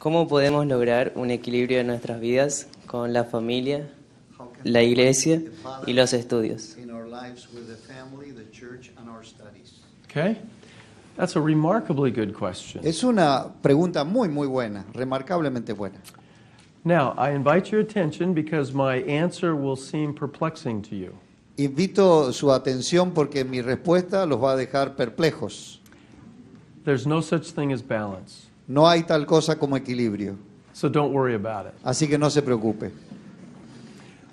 ¿Cómo podemos lograr un equilibrio en nuestras vidas con la familia, la iglesia y los estudios? Okay. That's a remarkably good question. Es una pregunta muy muy buena, remarcablemente buena. Now, I invite your attention because my answer will seem perplexing to you. Invito su atención porque mi respuesta los va a dejar perplejos. There's no such thing as balance. No hay tal cosa como equilibrio. So don't worry about it. Así que no se preocupe.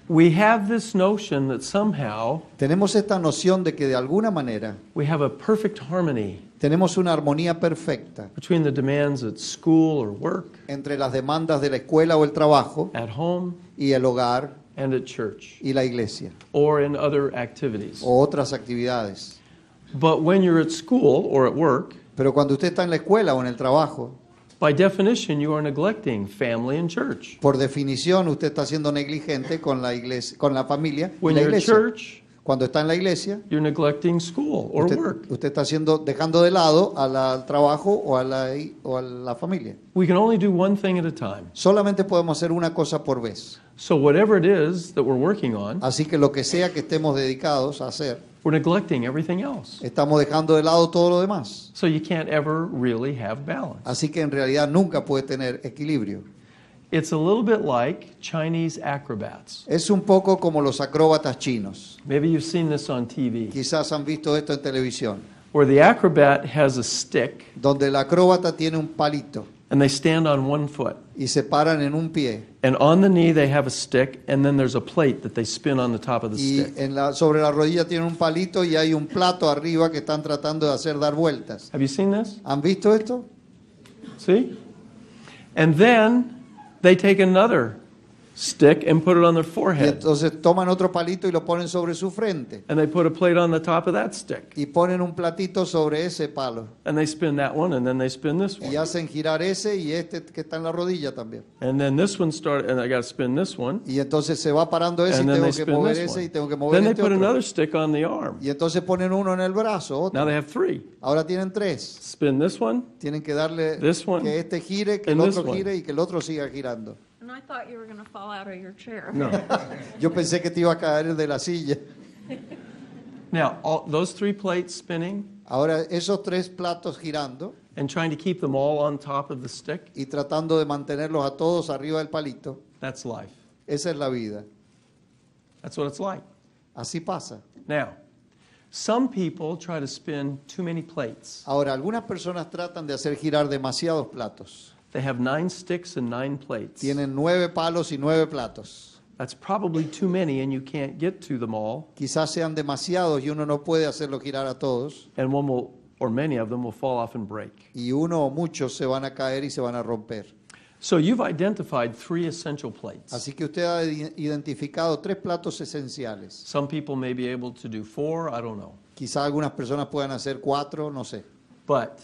We have this notion that somehow tenemos esta noción de que de alguna manera we have a perfect harmony tenemos una armonía perfecta between the demands at school or work entre las demandas de la escuela o el trabajo at home y el hogar and at church y la iglesia or in other activities o otras actividades but when you're at school or at work Pero cuando usted está en la escuela o en el trabajo, por definición usted está siendo negligente con la iglesia, con la familia y la iglesia. Cuando está en la iglesia, usted, está haciendo, dejando de lado al trabajo o a, la, la familia. Solamente podemos hacer una cosa por vez. Así que lo que sea que estemos dedicados a hacer, Estamos dejando de lado todo lo demás. Así que en realidad nunca puede tener equilibrio. Es un poco como los acróbatas chinos. Quizás han visto esto en televisión. Where acrobat Donde el acróbata tiene un palito. And they stand on one foot. Y se paran en un pie. And on the knee they have a stick, and then there's a plate that they spin on the top of the y stick. En la, sobre la rodilla tienen un palito y hay un plato arriba que están tratando de hacer dar vueltas. Have you seen this? ¿Han visto esto? See? And then they take another stick and put it on their forehead. Y entonces toman otro palito y lo ponen sobre su frente. And they put a plate on the top of that stick. Y ponen un platito sobre ese palo. And they spin that one and then they spin this one. Y hacen girar ese y este que está en la rodilla también. And then this one started, and I got to spin this one. Y entonces se va parando ese y And then tengo que mover this ese y tengo que one. mover Then they este put otro. another stick on the arm. Y entonces ponen uno en el brazo, otro. Now they have three. Ahora tienen tres. Spin this one, Tienen que darle This one, que este gire, que el and this otro one. gire y que el otro siga girando. And I thought you were going to fall out of your chair. No. Yo pensé que te iba a caer de la silla. Now, those three plates spinning Ahora esos tres platos girando and trying to keep them all on top of the stick, y tratando de mantenerlos a todos arriba del palito, that's life. esa es la vida. That's what it's like. Así pasa. Now, some people try to spin too many plates. Ahora algunas personas tratan de hacer girar demasiados platos. They have nine sticks and nine plates. Tienen nueve palos y nueve platos. That's probably too many and you can't get to them all. Quizás sean demasiados y uno no puede hacerlo girar a todos. And one will, or many of them will fall off and break. Y uno o muchos se van a caer y se van a romper. So you've identified three essential plates. Así que usted ha identificado tres platos esenciales. Some people may be able to do four, I don't know. Quizás algunas personas puedan hacer cuatro, no sé. But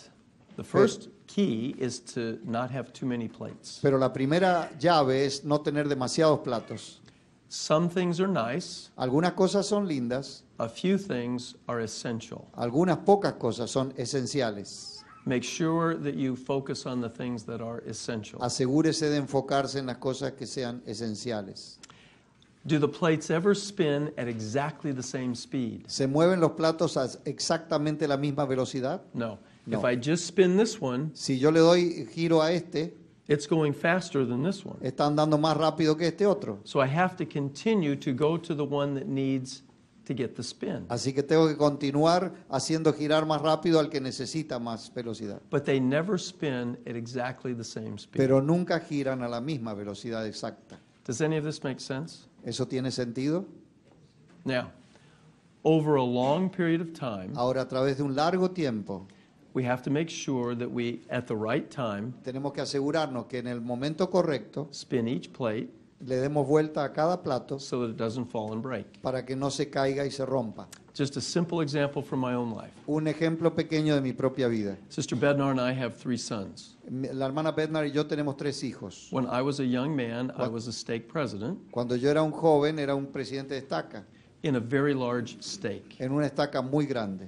the first key is to not have too many plates. Pero la primera llave es no tener demasiados platos. Some things are nice, Algunas cosas son lindas, a few things are essential. algunas pocas cosas son esenciales. Make sure that you focus on the things that are essential. Asegúrese de enfocarse en las cosas que sean esenciales. Do the plates ever spin at exactly the same speed? ¿Se mueven los platos a exactamente la misma velocidad? No si yo le doy giro a este, faster está andando más rápido que este otro. Así que tengo que continuar haciendo girar más rápido al que necesita más velocidad. Pero nunca giran a la misma velocidad exacta. ¿Eso tiene sentido? ahora a través de un largo tiempo, We have to make sure that we, at the right time, tenemos que asegurarnos que en el momento correcto spin each plate le demos vuelta a cada plato so that it doesn't fall and break. para que no se caiga y se rompa. Just a simple example from my own life. Un ejemplo pequeño de mi propia vida. Sister Bednar and I have three sons. La hermana Bednar y yo tenemos tres hijos. When I was a young man, I was a stake president Cuando yo era un joven, era un presidente de estaca in a very large stake. en una estaca muy grande.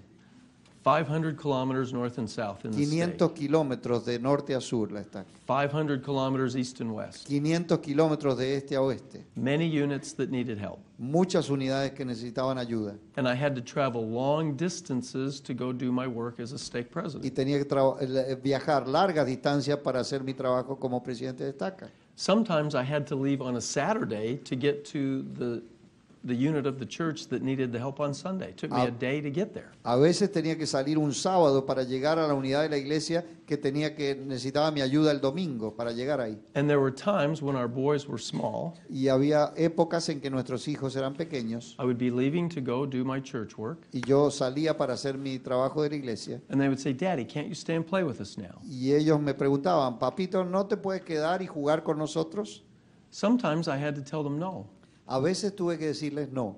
500 kilometers north and south in the 500 state. kilómetros de norte a sur la estaca. 500 kilometers east and west. 500 kilómetros de este a oeste. Many units that needed help. Muchas unidades que necesitaban ayuda. And I had to travel long distances to go do my work as a stake president. Y tenía que eh, eh, viajar largas distancias para hacer mi trabajo como presidente de estaca. Sometimes I had to leave on a Saturday to get to the the unit of the church that needed the help on Sunday. It took me a, a day to get there. A veces tenía que salir un sábado para llegar a la unidad de la iglesia que tenía que necesitaba mi ayuda el domingo para llegar ahí. And there were times when our boys were small. Y había épocas en que nuestros hijos eran pequeños. I would be leaving to go do my church work. Y yo salía para hacer mi trabajo de la iglesia. And they would say, "Daddy, can't you stay and play with us now?" Y ellos me preguntaban, "Papito, ¿no te puedes quedar y jugar con nosotros?" Sometimes I had to tell them no. A veces tuve que decirles no.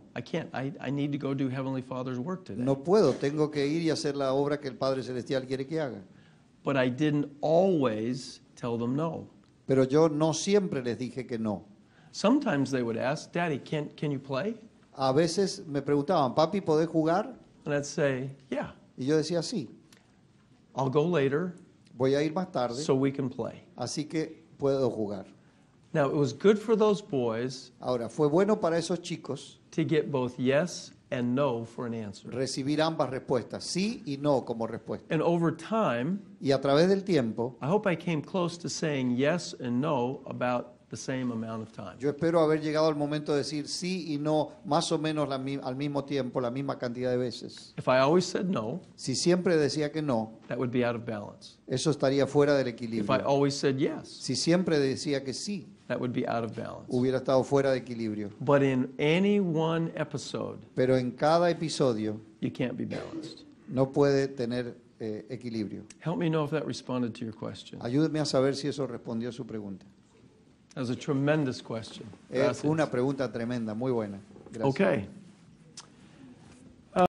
No puedo, tengo que ir y hacer la obra que el Padre Celestial quiere que haga. Pero yo no siempre les dije que no. A veces me preguntaban, "Papi, ¿puedes jugar?" Y yo decía, "Sí." later. Voy a ir más tarde. play. Así que puedo jugar. Now, it was good for those boys Ahora, fue bueno para esos chicos to get both yes and no for an answer. recibir ambas respuestas, sí y no como respuesta. And over time, Y a través del tiempo, I hope I came close to saying yes and no about Yo espero haber llegado al momento de decir sí y no más o menos al mismo tiempo, la misma cantidad de veces. no, Si siempre decía que no, eso estaría fuera del equilibrio. Si siempre decía que sí, hubiera estado fuera de equilibrio. one episode, Pero en cada episodio no puede tener equilibrio. Ayúdeme a saber si eso respondió a su pregunta. That's a tremendous question. Es eh, una pregunta tremenda, muy buena. Gracias. Okay.